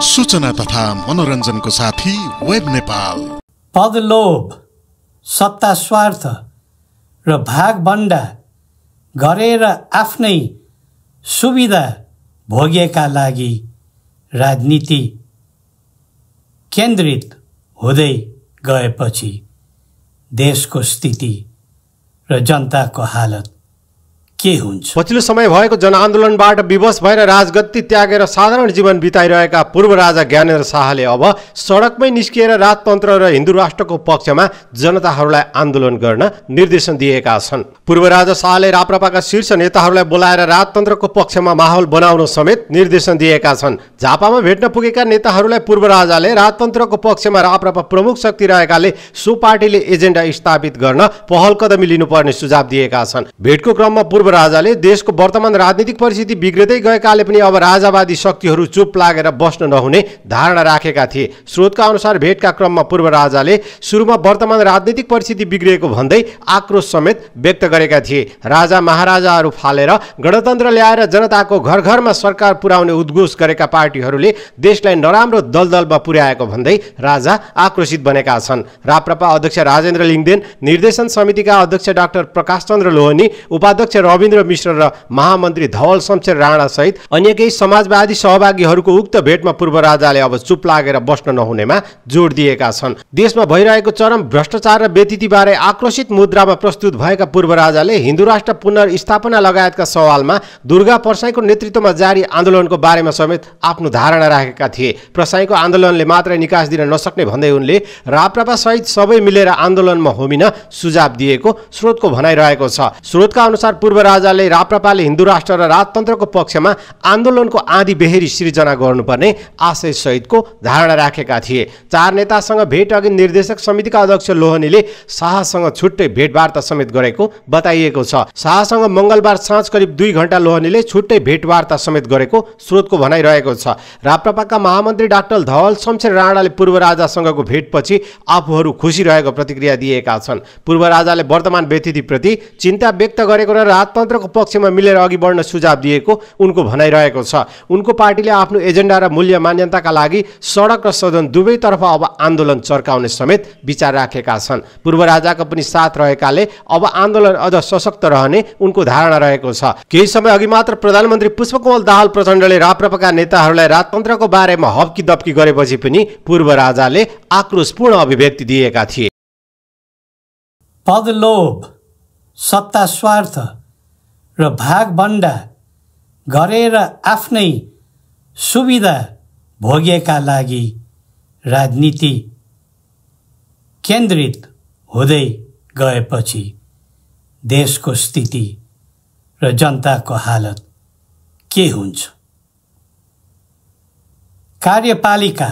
सूचना तथा मनोरञ्जनको साथी वेब नेपाल पदलोभ सत्ता स्वार्थ र भागभन्डा गरेर आफ्नै सुविधा भोगेका लागि राजनीति केन्द्रित हुँदै गएपछि देशको स्थिति र जनताको हालत के हुन्छ पछिल्लो समय भएको जनआन्दोलनबाट विवश भएर राजगद्दी त्यागेर साधारण जीवन बिताइरहेका पूर्व राजा ज्ञानेन्द्र शाहले अब सडकमै निस्किएर राजतन्त्र र हिन्दू राष्ट्रको पक्षमा जनताहरूलाई आन्दोलन गर्न निर्देशन दिएका छन् पूर्व राजा शाहले राप्रपाका शीर्ष नेताहरूलाई बोलाएर राजतन्त्रको पक्षमा माहौल बनाउन समेत निर्देशन दिएका छन् झापामा भेट्न पुगेका नेताहरूलाई पूर्व राजाले राजतन्त्रको पक्षमा राप्रपा प्रमुख शक्ति रहेकाले सो पार्टीले एजेन्डा स्थापित गर्न पहल कदमी लिनुपर्ने सुझाव दिएका छन् भेटको क्रममा पूर्व राजाले देशको वर्तमान राजनीतिक परिस्थिति बिग्रदै गएकाले पनि अब राजावादी शक्तिहरू चुप लागेर बस्न नहुने धारणा राखेका थिए स्रोतका अनुसार भेटका क्रममा पूर्व राजाले सुरुमा वर्तमान राजनीतिक परिस्थिति बिग्रिएको भन्दै आक्रोश समेत व्यक्त गरेका थिए राजा महाराजाहरू फालेर गणतन्त्र ल्याएर जनताको घर घरमा सरकार पुर्याउने उद्घोष गरेका पार्टीहरूले देशलाई नराम्रो दलदलमा पुर्याएको भन्दै राजा आक्रोशित बनेका छन् राप्रपा अध्यक्ष राजेन्द्र लिङ्गदेन निर्देशन समितिका अध्यक्ष डाक्टर प्रकाश चन्द्र लोहनी उपाध्यक्ष रवि रविन्द्र मिश्र र महामन्त्री धवल शमशेर राणासहित अन्य केही समाजवादी सहभागीहरूको उक्त भेटमा पूर्व राजाले अब चुप लागेर बस्न नहुनेमा जोड दिएका छन् देशमा भइरहेको चरम भ्रष्टाचार र व्यतिथिबारे आक्रोशित मुद्रामा प्रस्तुत भएका पूर्व राजाले हिन्दू राष्ट्र पुनर्स्थापना लगायतका सवालमा दुर्गा प्रसाईको नेतृत्वमा जारी आन्दोलनको बारेमा समेत आफ्नो धारणा राखेका थिए प्रसाईको आन्दोलनले मात्रै निकास दिन नसक्ने भन्दै उनले राप्रपा सहित सबै मिलेर आन्दोलनमा होमिन सुझाव दिएको स्रोतको भनाइरहेको छ स्रोतका अनुसार पूर्व राजाले राप्रपाले हिन्दू राष्ट्र र राजतन्त्रको पक्षमा आन्दोलनको आँधी बेहेरी सिर्जना गर्नुपर्ने आशयसहितको धारणा राखेका थिए चार नेतासँग भेट अघि निर्देशक समितिका अध्यक्ष लोहनीले शाहसँग छुट्टै भेटवार्ता समेत गरेको बताइएको छ शाहसँग मङ्गलबार साँझ करिब दुई घन्टा लोहनीले छुट्टै भेटवार्ता समेत गरेको स्रोतको भनाइरहेको छ राप्रपाका महामन्त्री डाक्टर धवल शमशेर राणाले पूर्व राजासँगको भेटपछि आफूहरू खुसी रहेको प्रतिक्रिया दिएका छन् पूर्व राजाले वर्तमान व्यतिथिप्रति चिन्ता व्यक्त गरेको र रात राजतन्त्रको पक्षमा मिलेर अघि बढ्न सुझाव दिएको उनको भनाइरहेको छ उनको पार्टीले आफ्नो एजेन्डा र मूल्य मान्यताका लागि सडक र सदन दुवैतर्फ अब आन्दोलन चर्काउने समेत विचार राखेका छन् पूर्व राजाको पनि साथ रहेकाले अब आन्दोलन अझ सशक्त रहने उनको धारणा रहेको छ केही समय अघि मात्र प्रधानमन्त्री पुष्पकमल दाहाल प्रचण्डले राप्रपाका नेताहरूलाई राजतन्त्रको बारेमा हप्की दप्की गरेपछि पनि पूर्व राजाले आक्रोशपूर्ण अभिव्यक्ति दिएका थिए पद लोभ सत्ता स्वार्थ र भागभन्डा गरेर आफ्नै सुविधा भोगेका लागि राजनीति केन्द्रित हुँदै गएपछि देशको स्थिति र जनताको हालत के हुन्छ कार्यपालिका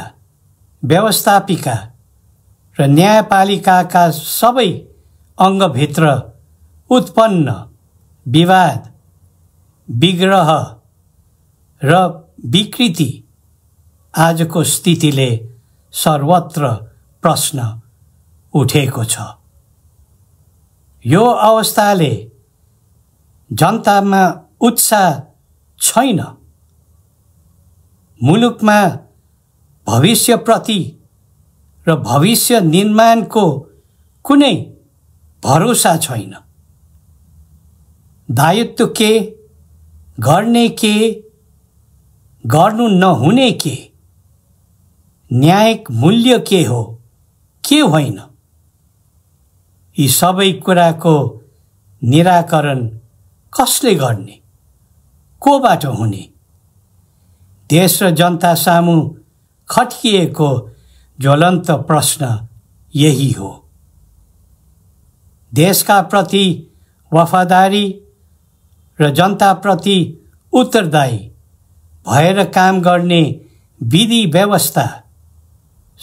व्यवस्थापिका र न्यायपालिकाका सबै अङ्गभित्र उत्पन्न विवाद विग्रह र विकृति आजको स्थितिले सर्वत्र प्रश्न उठेको छ यो अवस्थाले जनतामा उत्साह छैन मुलुकमा भविष्यप्रति र भविष्य निर्माणको कुनै भरोसा छैन दायित्व के गर्ने के गर्नु नहुने के न्यायिक मूल्य के हो के होइन यी सबै कुराको निराकरण कसले गर्ने कोबाट हुने देश र जनता सामु खटिएको ज्वलन्त प्रश्न यही हो देशका प्रति वफादारी र जनताप्रति उत्तरदायी भएर काम गर्ने विधि व्यवस्था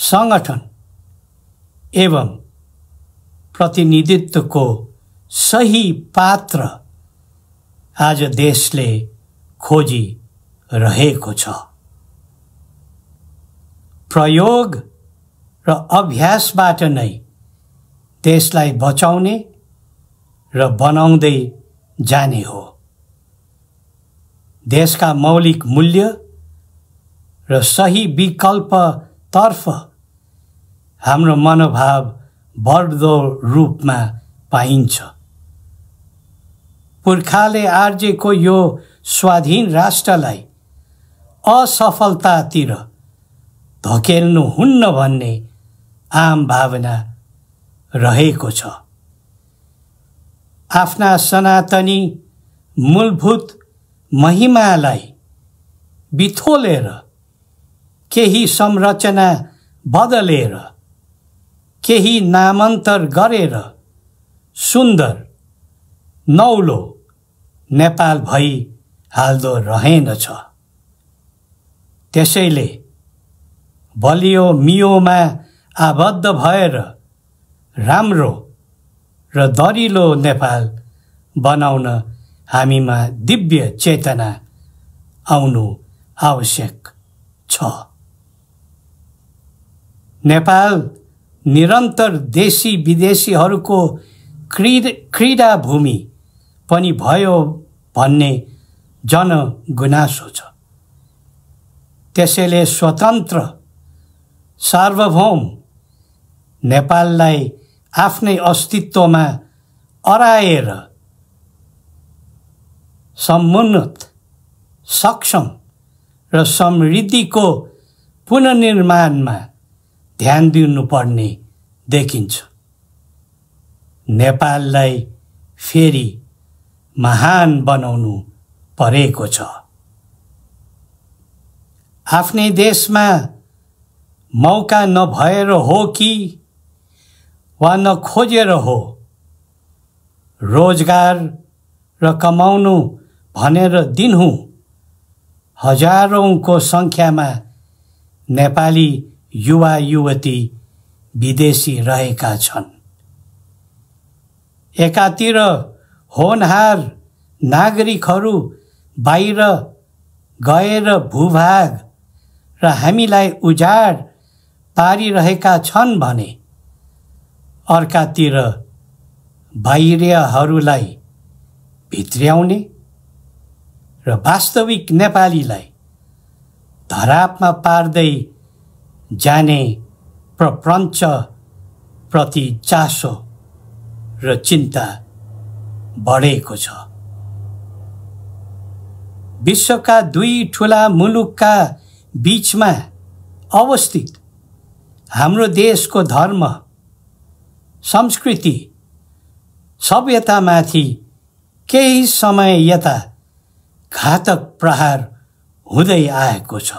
सङ्गठन एवं प्रतिनिधित्वको सही पात्र आज देशले खोजी रहेको छ प्रयोग र अभ्यासबाट नै देशलाई बचाउने र बनाउँदै जाने हो देशका मौलिक मूल्य र सही विकल्पतर्फ हाम्रो मनोभाव बढ्दो रूपमा पाइन्छ पुर्खाले आर्जेको यो स्वाधीन राष्ट्रलाई असफलतातिर धकेल्नु हुन्न भन्ने आम भावना रहेको छ आफ्ना सनातनी मूलभूत महिमालाई बिथोलेर केही संरचना बदलेर केही नामान्तर गरेर सुन्दर नौलो नेपाल भई हाल्दो रहेनछ त्यसैले बलियो मियोमा आबद्ध भएर राम्रो र दरिलो नेपाल बनाउन हामीमा दिव्य चेतना आउनु आवश्यक छ नेपाल निरन्तर देशी विदेशीहरूको क्रिड क्रीडा भूमि पनि भयो भन्ने जनगुनासो छ त्यसैले स्वतन्त्र सार्वभौम नेपाललाई आफ्नै अस्तित्वमा अराएर समुन्नत सक्षम र समृद्धिको पुननिर्माणमा ध्यान दिनुपर्ने देखिन्छ नेपाललाई फेरि महान बनाउनु परेको छ आफ्नै देशमा मौका नभएर हो कि वा नखोजेर हो रोजगार र कमाउनु भनेर दिनहुँ हजारौँको सङ्ख्यामा नेपाली युवा युवती विदेशी रहेका छन् एकातिर होनहार नागरिकहरू बाहिर गएर भूभाग र हामीलाई उजाड पारिरहेका छन् भने अर्कातिर बाहिरहरूलाई भित्र्याउने र वास्तविक नेपालीलाई धरापमा पार्दै जाने प्रपञ्चप्रति चासो र चिन्ता बढेको छ विश्वका दुई ठुला मुलुकका बिचमा अवस्थित हाम्रो देशको धर्म संस्कृति सभ्यतामाथि केही समय यता घातक प्रहार हुँदै आएको छ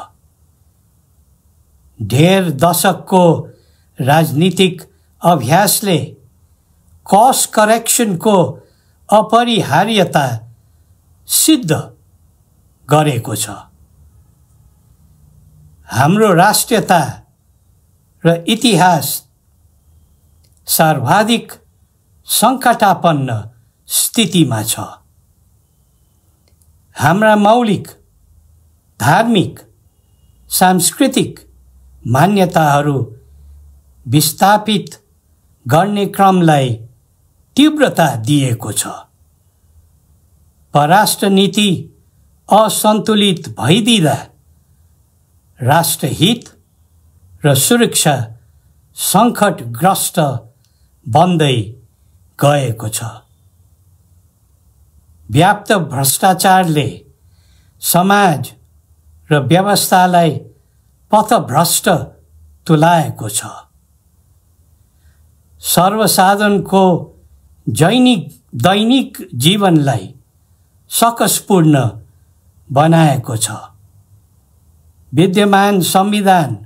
ढेर दशकको राजनीतिक अभ्यासले कस करेक्सनको अपरिहार्यता सिद्ध गरेको छ हाम्रो राष्ट्रियता र इतिहास सर्वाधिक सङ्कटापन्न स्थितिमा छ हाम्रा मौलिक धार्मिक सांस्कृतिक मान्यताहरू विस्थापित गर्ने क्रमलाई तीव्रता दिएको छ पराष्ट्र नीति असन्तुलित भइदिँदा राष्ट्रहित र सुरक्षा सङ्कटग्रस्त बन्दै गएको छ व्याप्त भ्रष्टाचारले समाज र व्यवस्थालाई पथभ्रष्ट तुलाएको छ सर्वसाधारणको जैनिक दैनिक जीवनलाई सकसपूर्ण बनाएको छ विद्यमान संविधान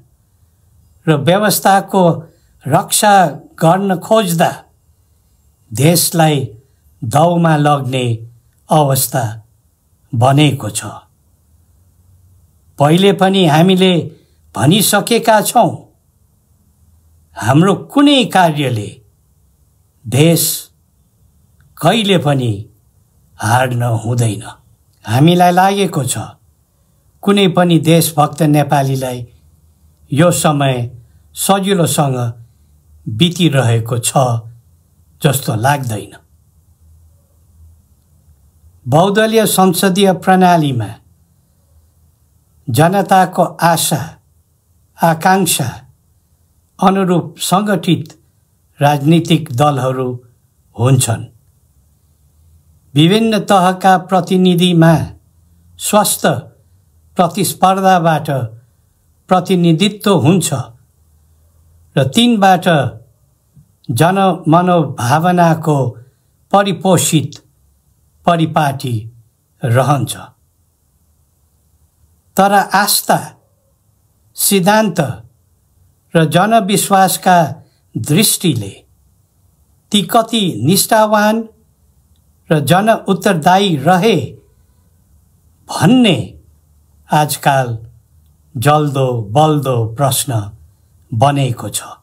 र व्यवस्थाको रक्षा गर्न खोज्दा देशलाई दाउमा लग्ने अवस्था बनेको छ पहिले पनि हामीले भनिसकेका छौँ हाम्रो कुनै कार्यले देश कहिले पनि हार्न हुँदैन हामीलाई लागेको छ कुनै पनि देशभक्त नेपालीलाई यो समय सजिलोसँग बितिरहेको छ जस्तो लाग्दैन बहुदलीय संसदीय प्रणालीमा जनताको आशा आकाङ्क्षा अनुरूप सङ्गठित राजनीतिक दलहरू हुन्छन् विभिन्न तहका प्रतिनिधिमा स्वस्थ प्रतिस्पर्धाबाट प्रतिनिधित्व हुन्छ र तिनबाट जनमनोभावनाको परिपोषित परिपाटी रहन्छ तर आस्था सिद्धान्त र जनविश्वासका दृष्टिले ती कति निष्ठावान र जन उत्तरदायी रहे भन्ने आजकाल जल्दो बल्दो प्रश्न बनेको छ